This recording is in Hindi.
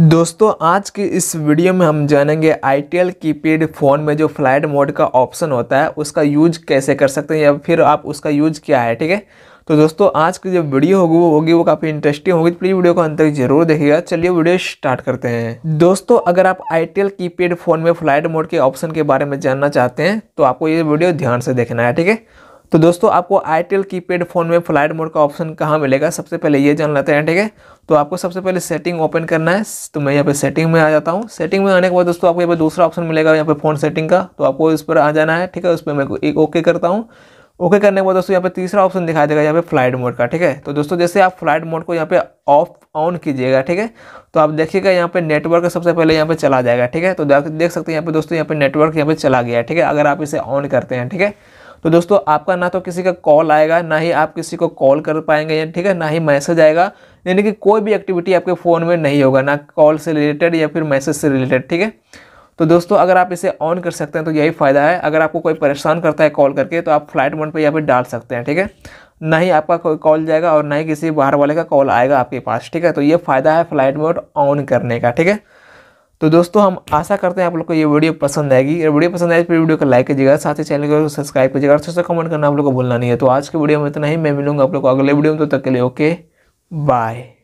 दोस्तों आज की इस वीडियो में हम जानेंगे I T L pad phone में जो फ्लाइट मोड का ऑप्शन होता है उसका यूज कैसे कर सकते हैं या फिर आप उसका यूज क्या है ठीक है तो दोस्तों आज की जो वीडियो होगी वो होगी वो काफ़ी इंटरेस्टिंग होगी तो प्लीज़ वीडियो को अंत तक जरूर देखिएगा चलिए वीडियो स्टार्ट करते हैं दोस्तों अगर आप आई टी पेड फ़ोन में फ्लाइट मोड के ऑप्शन के बारे में जानना चाहते हैं तो आपको ये वीडियो ध्यान से देखना है ठीक है तो दोस्तों आपको आईटेल पेड फ़ोन में फ्लाइट मोड का ऑप्शन कहाँ मिलेगा सबसे पहले ये जान लेते हैं ठीक है तो आपको सबसे पहले सेटिंग ओपन करना है तो मैं यहाँ पे सेटिंग में आ जाता हूँ सेटिंग में आने के बाद दोस्तों आपको यहाँ पे दूसरा ऑप्शन मिलेगा यहाँ पे फ़ोन सेटिंग का तो आपको इस पर आ जाना है ठीक है उस पर मैं एक ओके करता हूँ ओके करने के बाद दोस्तों यहाँ पर तीसरा ऑप्शन दिखाई देगा यहाँ पे फ्लाइट मोड का ठीक है तो दोस्तों जैसे आप फ्लाइट मोड को यहाँ पे ऑफ ऑन कीजिएगा ठीक है तो आप देखिएगा यहाँ पे नेटवर्क सबसे पहले यहाँ पे चला जाएगा ठीक है तो देख सकते हैं यहाँ पे दोस्तों यहाँ पे नेटवर्क यहाँ पे चला गया ठीक है अगर आप इसे ऑन करते हैं ठीक है तो दोस्तों आपका ना तो किसी का कॉल आएगा ना ही आप किसी को कॉल कर पाएंगे ठीक है ना ही मैसेज आएगा यानी कि कोई भी एक्टिविटी आपके फ़ोन में नहीं होगा ना कॉल से रिलेटेड या फिर मैसेज से रिलेटेड ठीक है तो दोस्तों अगर आप इसे ऑन कर सकते हैं तो यही फ़ायदा है अगर आपको कोई परेशान करता है कॉल करके तो आप फ्लाइट मोड पर या फिर डाल सकते हैं ठीक है ना ही आपका कोई कॉल जाएगा और ना ही किसी बाहर वाले का कॉल आएगा आपके पास ठीक है तो ये फ़ायदा है फ्लाइट मोड ऑन करने का ठीक है तो दोस्तों हम आशा करते हैं आप लोग को ये वीडियो पसंद आएगी और वीडियो पसंद आए तो वीडियो को लाइक कीजिएगा साथ ही चैनल को सब्सक्राइब कीजिएगा और कमेंट करना आप लोग को भूलना नहीं है तो आज के वीडियो में इतना ही मैं मिलूंगा आप लोग को अगले वीडियो में तो तक के लिए ओके बाय